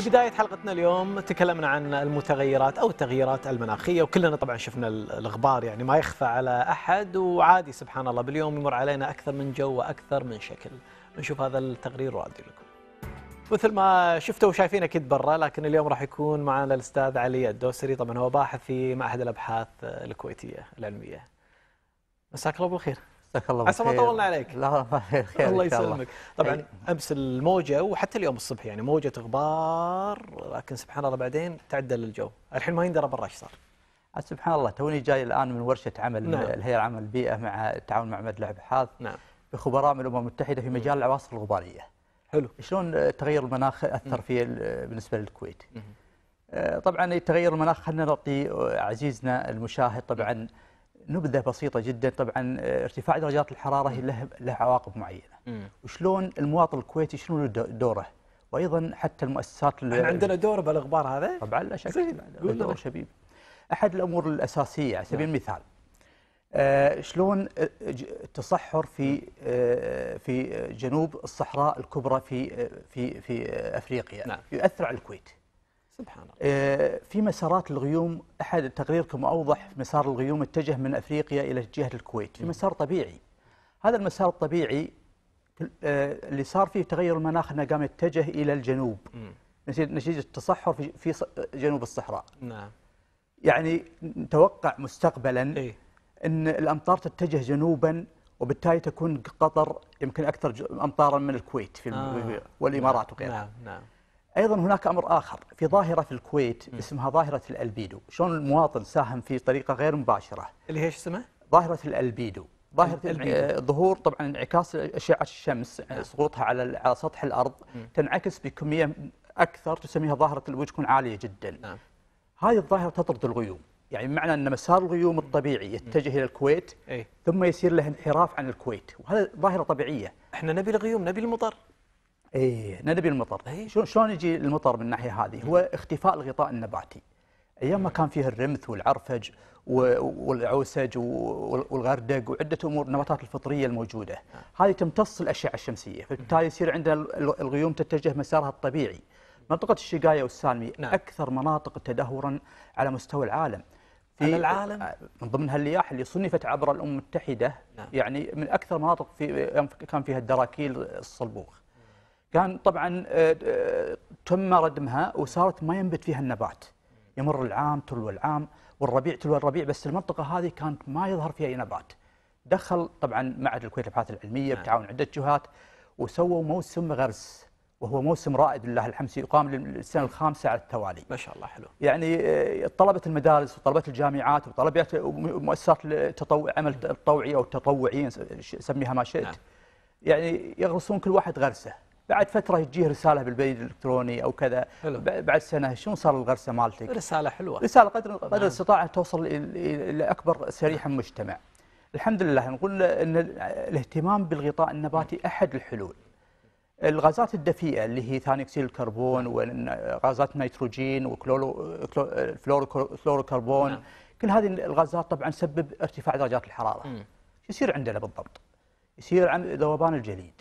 في بداية حلقتنا اليوم تكلمنا عن المتغيرات أو التغييرات المناخية وكلنا طبعا شفنا الغبار يعني ما يخفى على أحد وعادي سبحان الله باليوم يمر علينا أكثر من جو وأكثر من شكل نشوف هذا التقرير وأدي لكم مثل ما شفتوا وشايفين اكيد برا لكن اليوم راح يكون معنا الاستاذ علي الدوسري طبعا هو باحث في معهد الابحاث الكويتيه العلميه. مساك الله بالخير. جزاك الله عسى ما طولنا عليك لا خير الله يسلمك طبعا إيه. امس الموجه وحتى اليوم الصبح يعني موجه غبار لكن سبحان الله بعدين تعدل الجو الحين ما يندرى برا ايش صار سبحان الله توني جاي الان من ورشه عمل نعم. الهيئه العامه للبيئه مع التعاون مع مدلع الابحاث نعم. بخبراء من الامم المتحده في مجال العواصف الغباريه حلو شلون تغير المناخ اثر في بالنسبه للكويت مم. آه، طبعا تغير المناخ خلينا نعطي عزيزنا المشاهد طبعا نبذه بسيطه جدا طبعا آه، ارتفاع درجات الحراره له له عواقب معينه وشلون المواطن الكويتي شلون دوره وايضا حتى المؤسسات احنا عندنا دور بالاخبار هذا طبعا لا شك زين دور شبيب احد الامور الاساسيه على سبيل نعم. المثال آه شلون آه، التصحر في آه في جنوب الصحراء الكبرى في آه في في آه، افريقيا نعم. يؤثر على الكويت سبحان الله آه، في مسارات الغيوم أحد تقريركم أوضح مسار الغيوم اتجه من أفريقيا إلى جهة الكويت في مسار طبيعي هذا المسار الطبيعي آه، اللي صار فيه تغير المناخ أنه قام يتجه إلى الجنوب نتيجة التصحر في جنوب الصحراء نعم يعني نتوقع مستقبلا إيه؟ أن الأمطار تتجه جنوبا وبالتالي تكون قطر يمكن أكثر أمطارا من الكويت في آه والإمارات وغيرها نعم نعم ايضا هناك امر اخر في ظاهره في الكويت اسمها ظاهره الالبيدو، شلون المواطن ساهم في طريقه غير مباشره. اللي هي ايش اسمها؟ ظاهره الالبيدو، ظاهره ظهور طبعا انعكاس اشعه الشمس نعم. سقوطها على على سطح الارض م. تنعكس بكميه اكثر تسميها ظاهره الوجه تكون عاليه جدا. نعم. هذه الظاهره تطرد الغيوم، يعني بمعنى ان مسار الغيوم الطبيعي يتجه الى الكويت إيه. ثم يصير له انحراف عن الكويت، وهذا ظاهره طبيعيه. احنا نبي الغيوم، نبي المطر. ايه نبي المطر هي شلون يجي المطر من الناحيه هذه هو اختفاء الغطاء النباتي ايام ما كان فيها الرمث والعرفج والعوسج والغردق وعده امور النباتات الفطريه الموجوده هذه تمتص الاشعه الشمسيه فبالتالي يصير عندنا الغيوم تتجه مسارها الطبيعي منطقه الشقايه والسالمي نعم. اكثر مناطق تدهورا على مستوى العالم في العالم آه، من ضمنها اللياح اللي صنفت عبر الامم المتحده نعم. يعني من اكثر مناطق في كان فيها الدراكيل الصلبوخ كان طبعا آه، آه، تم ردمها وصارت ما ينبت فيها النبات يمر العام تلو العام والربيع تلو الربيع بس المنطقه هذه كانت ما يظهر فيها اي نبات دخل طبعا معهد الكويت للابحاث العلميه نعم. بتعاون عده جهات وسووا موسم غرس وهو موسم رائد لله الحمد يقام للسنه الخامسه على التوالي. ما شاء الله حلو. يعني آه، طلبه المدارس وطلبه الجامعات وطلبات مؤسسات التطوع عمل التطوعي او التطوعي سميها ما شئت. نعم. يعني يغرسون كل واحد غرسه. بعد فتره تجيه رساله بالبريد الالكتروني او كذا حلو. بعد سنه شلون صار الغرسه مالتك؟ رساله حلوه رساله قدر نعم. قدر الاستطاعه توصل لاكبر شريحه مجتمع. الحمد لله نقول ان الاهتمام بالغطاء النباتي احد الحلول. الغازات الدفيئه اللي هي ثاني اكسيد الكربون وغازات النيتروجين وفلوروكربون نعم. كل هذه الغازات طبعا تسبب ارتفاع درجات الحراره. شو يصير عندنا بالضبط؟ يصير عن ذوبان الجليد.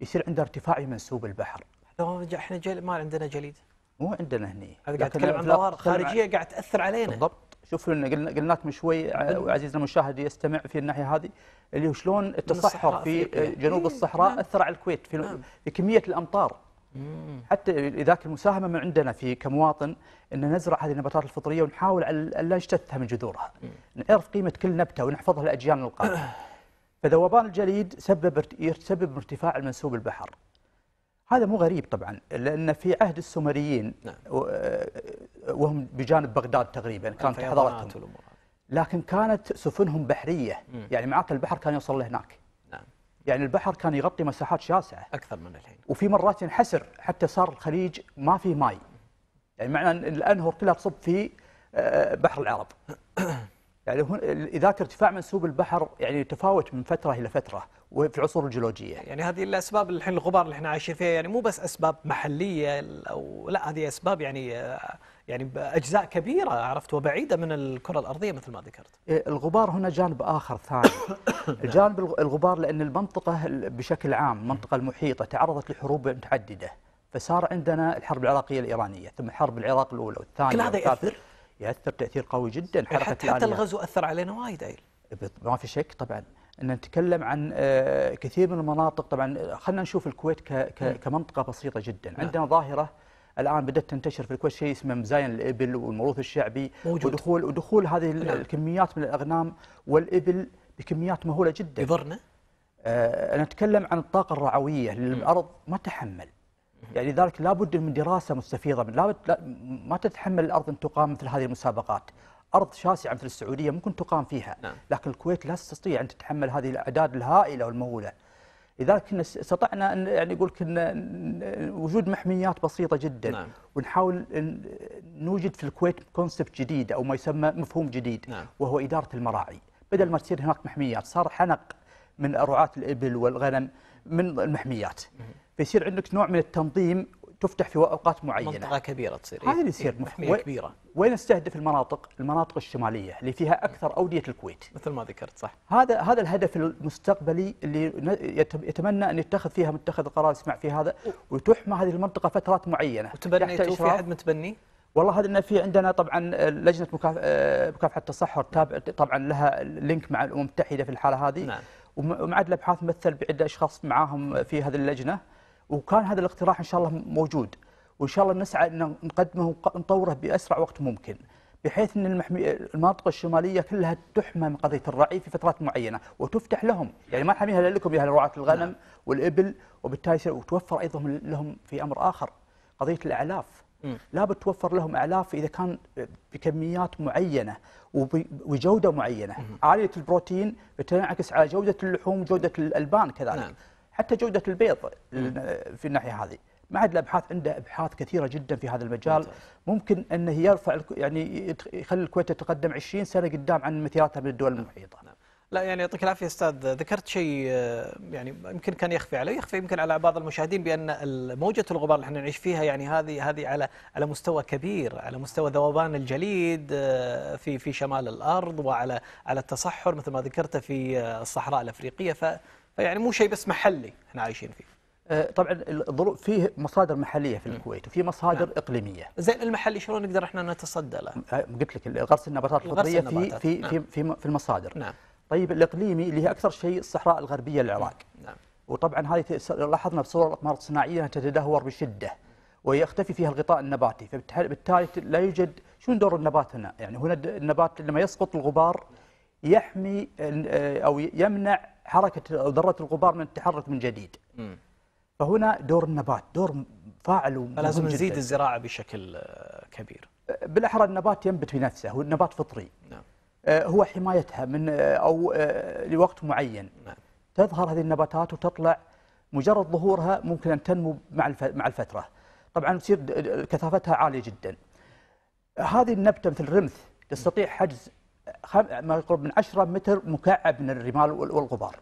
يصير عنده ارتفاع منسوب البحر لو احنا جل... ما عندنا جليد مو عندنا هني قاعد اتكلم عن ظواهر خارجيه قاعد تاثر علينا بالضبط شوف لنا قلنا قلنا لك من شوي عزيزنا المشاهد يستمع في الناحيه هذه اللي هو شلون التصحر في جنوب إيه، الصحراء مم. نعم. اثر على الكويت في, مم. نعم. في كميه الامطار مم. حتى ذاك المساهمه من عندنا في كمواطن ان نزرع هذه النباتات الفطريه ونحاول ان لا نجتثها من جذورها نعرف قيمه كل نبته ونحفظها لاجيالنا القادمه فذوبان الجليد سبب يسبب ارتفاع المنسوب البحر هذا مو غريب طبعا لأن في عهد السومريين نعم. آه، وهم بجانب بغداد تقريبا كانت حضارتهم لكن كانت سفنهم بحرية يعني معاك البحر كان يوصل لهناك نعم. يعني البحر كان يغطي مساحات شاسعة أكثر من الحين وفي مرات ينحسر حتى صار الخليج ما فيه ماي يعني معنى الأنهر كلها تصب في آه، بحر العرب يعني هنا ذاك ارتفاع منسوب البحر يعني يتفاوت من فتره الى فتره وفي العصور الجيولوجيه. يعني هذه الاسباب الحين الغبار اللي احنا عايشين فيها يعني مو بس اسباب محليه او لا هذه اسباب يعني آه، يعني اجزاء كبيره عرفت وبعيده من الكره الارضيه مثل ما ذكرت. إيه، الغبار هنا جانب اخر ثاني. الجانب الغبار لان المنطقه بشكل عام المنطقه المحيطه تعرضت لحروب متعدده فصار عندنا الحرب العراقيه الايرانيه ثم حرب العراق الاولى والثانيه كل هذا ياثر؟ ياثر تاثير قوي جدا إيه، حتى, حتى الغزو اثر علينا وايد ايل ما في شك طبعا ان نتكلم عن آه، كثير من المناطق طبعا خلينا نشوف الكويت كمنطقه بسيطه جدا نعم. عندنا ظاهره الان بدات تنتشر في الكويت شيء اسمه مزاين الابل والموروث الشعبي موجود. ودخول ودخول هذه نعم. الكميات من الاغنام والابل بكميات مهوله جدا يضرنا أنا آه، أتكلم عن الطاقه الرعويه للارض ما تحمل يعني لذلك لابد من دراسه مستفيضه من لابد لا ما تتحمل الارض ان تقام مثل هذه المسابقات ارض شاسعه مثل السعوديه ممكن تقام فيها نعم. لكن الكويت لا تستطيع ان تتحمل هذه الاعداد الهائله والمهوله لذلك كنا استطعنا ان يعني اقول كنا وجود محميات بسيطه جدا نعم. ونحاول نوجد في الكويت كونسبت جديد او ما يسمى مفهوم جديد نعم. وهو اداره المراعي بدل ما تصير هناك محميات صار حنق من رعاه الابل والغنم من المحميات نعم. فيصير عندك نوع من التنظيم تفتح في اوقات معينه منطقه كبيره تصير هذا اللي إيه، يصير محميه كبيره وين استهدف المناطق؟ المناطق الشماليه اللي فيها اكثر اوديه الكويت مثل ما ذكرت صح هذا هذا الهدف المستقبلي اللي يتمنى ان يتخذ فيها متخذ القرار يسمع في هذا وتحمى هذه المنطقه فترات معينه وتبنيتوا في احد متبني؟ والله هذا في عندنا طبعا لجنه آه، مكافحه التصحر تابع طبعا لها لينك مع الامم المتحده في الحاله هذه نعم ومعاد الابحاث مثل بعده اشخاص معاهم في هذه اللجنه وكان هذا الاقتراح إن شاء الله موجود وإن شاء الله نسعى أن نقدمه ونطوره بأسرع وقت ممكن بحيث أن المحمي... المنطقه الشمالية كلها تحمى من قضية الرعي في فترات معينة وتفتح لهم يعني ما نحميها إلا لكم يا رعاة الغنم نعم. والإبل وبالتالي وتوفر أيضا لهم في أمر آخر قضية الأعلاف لا بتوفر لهم أعلاف إذا كان بكميات معينة وجودة معينة عالية البروتين بتنعكس على جودة اللحوم وجودة الألبان كذلك نعم. حتى جوده البيض في الناحيه هذه معهد الابحاث عنده ابحاث كثيره جدا في هذا المجال ممكن انه يرفع يعني يخلي الكويت تتقدم 20 سنه قدام عن مثيلاتها من الدول المحيطه نعم. لا يعني يعطيك العافيه استاذ ذكرت شيء آه، يعني يمكن كان يخفي علي يخفي يمكن على بعض المشاهدين بان موجه الغبار اللي احنا نعيش فيها يعني هذه هذه على على مستوى كبير على مستوى ذوبان الجليد آه، في في شمال الارض وعلى على التصحر مثل ما ذكرت في آه، الصحراء الافريقيه ف فيعني مو شيء بس محلي احنا عايشين فيه آه، طبعا الظروف فيه مصادر محليه في الكويت وفي مصادر نعم. اقليميه زين المحلي شلون نقدر احنا نتصدى له آه، قلت لك غرس النباتات الخضريه في في, نعم. في في في المصادر نعم. طيب الاقليمي اللي هي اكثر شيء الصحراء الغربيه للعراق نعم. نعم. وطبعا هذه لاحظنا بصور الاقمار الصناعيه تتدهور بشده ويختفي فيها الغطاء النباتي فبالتالي لا يوجد شنو دور النبات هنا يعني هنا النبات لما يسقط الغبار يحمي آه، او يمنع حركه او ذره الغبار من التحرك من جديد. فهنا دور النبات دور فاعل لازم نزيد الزراعه بشكل آه، كبير. آه، بالاحرى النبات ينبت بنفسه هو النبات فطري. نعم. آه، هو حمايتها من او لوقت معين. نعم. تظهر هذه النباتات وتطلع مجرد ظهورها ممكن ان تنمو مع مع الفتره. طبعا تصير كثافتها عاليه جدا. هذه النبته مثل الرمث تستطيع حجز ما يقرب من 10 متر مكعب من الرمال والغبار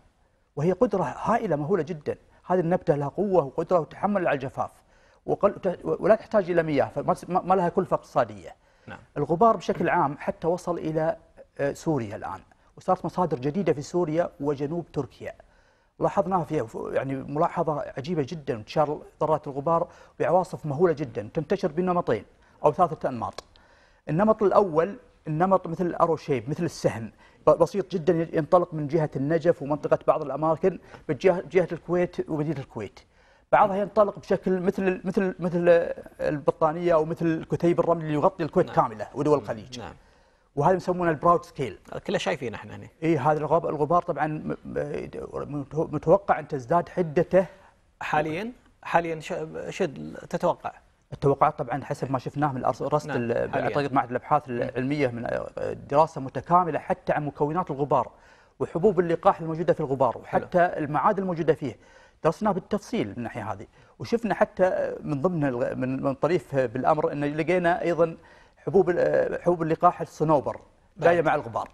وهي قدرة هائلة مهولة جدا هذه النبتة لها قوة وقدرة وتحمل على الجفاف ولا تحتاج إلى مياه فما لها كلفة اقتصادية نعم. الغبار بشكل عام حتى وصل إلى آه، سوريا الآن وصارت مصادر جديدة في سوريا وجنوب تركيا لاحظناها في يعني ملاحظة عجيبة جدا انتشار ذرات الغبار بعواصف مهولة جدا تنتشر بنمطين أو ثلاثة أنماط النمط الأول النمط مثل الارو شيب مثل السهم بسيط جدا ينطلق من جهه النجف ومنطقه بعض الاماكن بجهه الكويت ومدينه الكويت. بعضها ينطلق بشكل مثل مثل مثل البطانيه او مثل كتيب الرمل اللي يغطي الكويت نعم. كامله ودول نعم. الخليج. نعم. وهذا يسمونه البراود سكيل كله شايفينه احنا هنا اي هذا الغبار طبعا متوقع ان تزداد حدته حاليا حاليا شد تتوقع التوقعات طبعا حسب ما شفناه من رصد نعم. عن طريق معهد الابحاث العلميه من آه، دراسه متكامله حتى عن مكونات الغبار وحبوب اللقاح الموجوده في الغبار وحتى المعادن الموجوده فيه درسناه بالتفصيل من الناحيه هذه وشفنا حتى آه، من ضمن من طريف بالامر ان لقينا ايضا حبوب آه، حبوب اللقاح الصنوبر جايه مع الغبار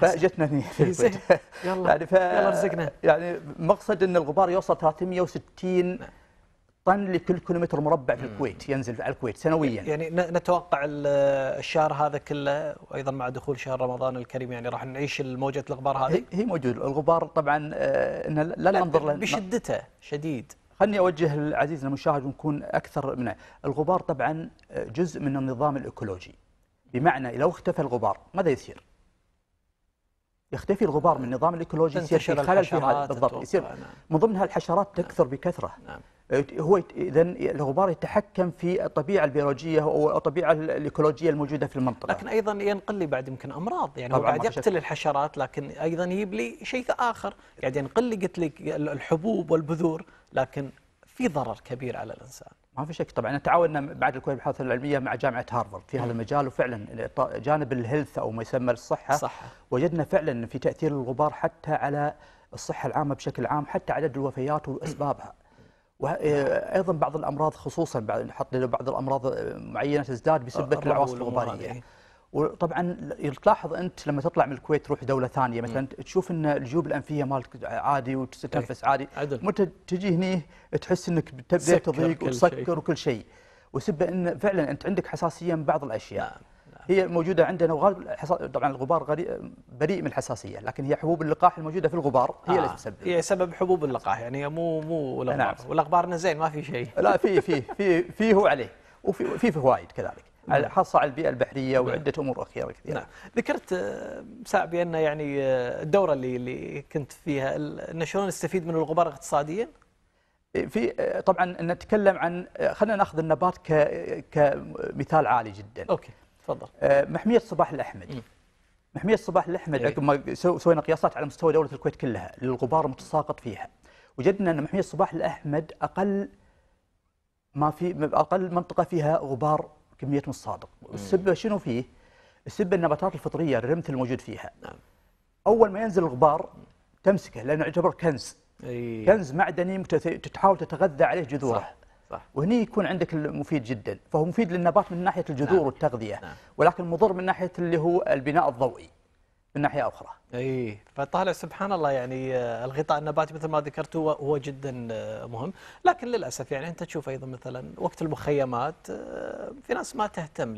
فاجتنا في يلا يعني ف... يلا رزقنا يعني مقصد ان الغبار يوصل 360 نعم. طن لكل كيلومتر مربع في الكويت ينزل على الكويت سنويا يعني نتوقع الشهر هذا كله وايضا مع دخول شهر رمضان الكريم يعني راح نعيش موجه الغبار هذه هي موجوده الغبار طبعا آه، لا, لا ننظر بشدته شديد خلني اوجه العزيز المشاهد ونكون اكثر منه الغبار طبعا آه، جزء من النظام الايكولوجي بمعنى لو اختفى الغبار ماذا يصير يختفي الغبار من النظام الايكولوجي يصير خلل في هذا بالضبط يصير نعم. من ضمنها الحشرات تكثر بكثره نعم. هو اذا الغبار يتحكم في الطبيعه البيولوجيه او الطبيعه الايكولوجيه الموجوده في المنطقه. لكن ايضا ينقل لي بعد يمكن امراض يعني هو قاعد يقتل الحشرات لكن ايضا يجيب لي شيء اخر قاعد ينقل لي قلت لك الحبوب والبذور لكن في ضرر كبير على الانسان. ما في شك طبعا تعاوننا بعد الكويت بالبحوث العلميه مع جامعه هارفارد في هذا المجال وفعلا جانب الهيلث او ما يسمى الصحه صح. وجدنا فعلا في تاثير الغبار حتى على الصحه العامه بشكل عام حتى عدد الوفيات واسبابها. وايضا نعم. آه، بعض الامراض خصوصا بعد نحط بعض الامراض آه، معينه تزداد بسبب آه، العواصف الغباريه إيه. وطبعا تلاحظ انت لما تطلع من الكويت تروح دوله ثانيه مثلا تشوف ان الجيوب الانفيه مالك عادي وتتنفس إيه. عادي متى تجي هني تحس انك تبدا تضيق وتسكر وكل شيء وسبب ان فعلا انت عندك حساسيه من بعض الاشياء نعم. هي موجوده عندنا وغالب طبعا الغبار بريء من الحساسيه لكن هي حبوب اللقاح الموجوده في الغبار هي آه اللي تسبب هي سبب حبوب اللقاح يعني مو مو الاغبار نعم. والاغبارنا زين ما في شيء لا في في في هو وعليه وفي في فوائد كذلك نعم. خاصة على البيئة البحرية نعم. وعدة أمور أخيرة كثيرة نعم. ذكرت آه، ساعة بأن يعني آه، الدورة اللي, اللي كنت فيها أن شلون نستفيد من الغبار اقتصاديا؟ آه، في طبعا نتكلم عن خلينا ناخذ النبات كمثال عالي جدا أوكي. تفضل آه، محميه صباح الاحمد محميه صباح الاحمد إيه. عقب ما سوينا قياسات على مستوى دوله الكويت كلها للغبار المتساقط فيها وجدنا ان محميه صباح الاحمد اقل ما في اقل منطقه فيها غبار كميه مصادق والسبب شنو فيه؟ السبب النباتات الفطريه الرمث الموجود فيها نعم. اول ما ينزل الغبار تمسكه لانه يعتبر كنز أي. كنز معدني تحاول تتغذى عليه جذوره صح. صح. يكون عندك المفيد جدا فهو مفيد للنبات من ناحية الجذور نعم. والتغذية نعم. ولكن مضر من ناحية اللي هو البناء الضوئي من ناحية أخرى أي فطالع سبحان الله يعني آه، الغطاء النباتي مثل ما ذكرت هو, هو جدا آه، مهم لكن للأسف يعني أنت تشوف أيضا مثلا وقت المخيمات آه، في ناس ما تهتم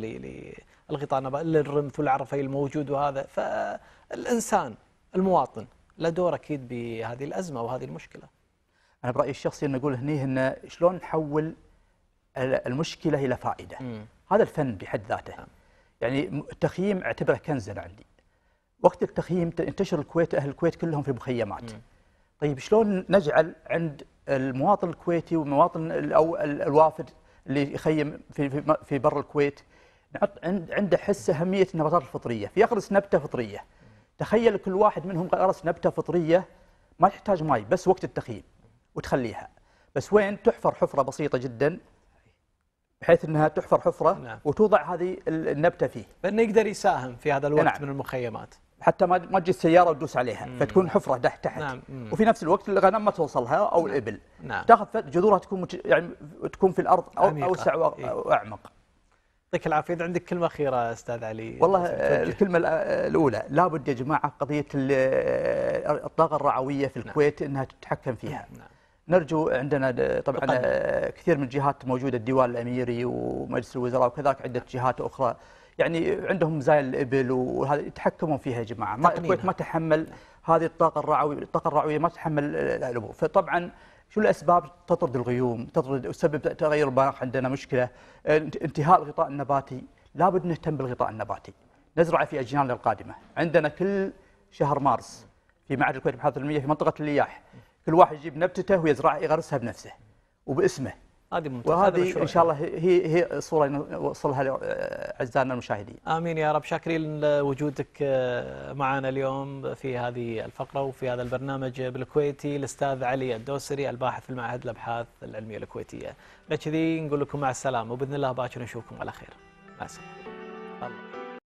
للغطاء النباتي للرمث والعرفي الموجود وهذا فالإنسان المواطن له دور أكيد بهذه الأزمة وهذه المشكلة انا برايي الشخصي ان اقول هني ان شلون نحول المشكله الى فائده مم. هذا الفن بحد ذاته مم. نعم. يعني التخييم اعتبره كنز انا عندي وقت التخييم انتشر الكويت اهل الكويت كلهم في مخيمات مم. طيب شلون نجعل عند المواطن الكويتي والمواطن او الوافد اللي يخيم في في, بر الكويت نحط عند عنده حس اهميه النباتات الفطريه فيغرس نبته فطريه تخيل كل واحد منهم غرس نبته فطريه ما تحتاج ماي بس وقت التخييم وتخليها بس وين تحفر حفرة بسيطة جدا بحيث انها تحفر حفرة نعم. وتوضع هذه النبتة فيه لانه يقدر يساهم في هذا الوقت نعم. من المخيمات حتى ما ما تجي السياره وتدوس عليها مم. فتكون حفره تحت تحت نعم. وفي نفس الوقت الغنم ما توصلها او نعم. الابل نعم. تاخذ جذورها تكون مت... يعني تكون في الارض او اوسع إيه. واعمق يعطيك العافيه اذا عندك كلمه اخيره استاذ علي والله آه، الكلمه الاولى لابد يا جماعه قضيه آه، الطاقه الرعويه في نعم. الكويت نعم. انها تتحكم فيها نعم. نرجو عندنا طبعا أقل. كثير من الجهات موجوده الديوان الاميري ومجلس الوزراء وكذلك عده جهات اخرى يعني عندهم مزايا الابل وهذا يتحكمون فيها يا جماعه ما الكويت ما تحمل هذه الطاقه الرعويه الطاقه الرعويه ما تحمل الامور فطبعا شو الاسباب تطرد الغيوم تطرد تسبب تغير المناخ عندنا مشكله انتهاء الغطاء النباتي لابد نهتم بالغطاء النباتي نزرع في اجيالنا القادمه عندنا كل شهر مارس في معهد الكويت للابحاث المياه في منطقه اللياح كل واحد يجيب نبتته ويزرع يغرسها بنفسه وباسمه هذه ممتازة وهذه ان شاء الله هي هي الصوره نوصلها لاعزائنا المشاهدين. امين يا رب شاكرين لوجودك آه، معنا اليوم في هذه الفقره وفي هذا البرنامج بالكويتي الاستاذ علي الدوسري الباحث في المعهد الابحاث العلميه الكويتيه. لكذي نقول لكم مع السلامه وباذن الله باكر نشوفكم على خير. مع السلامه.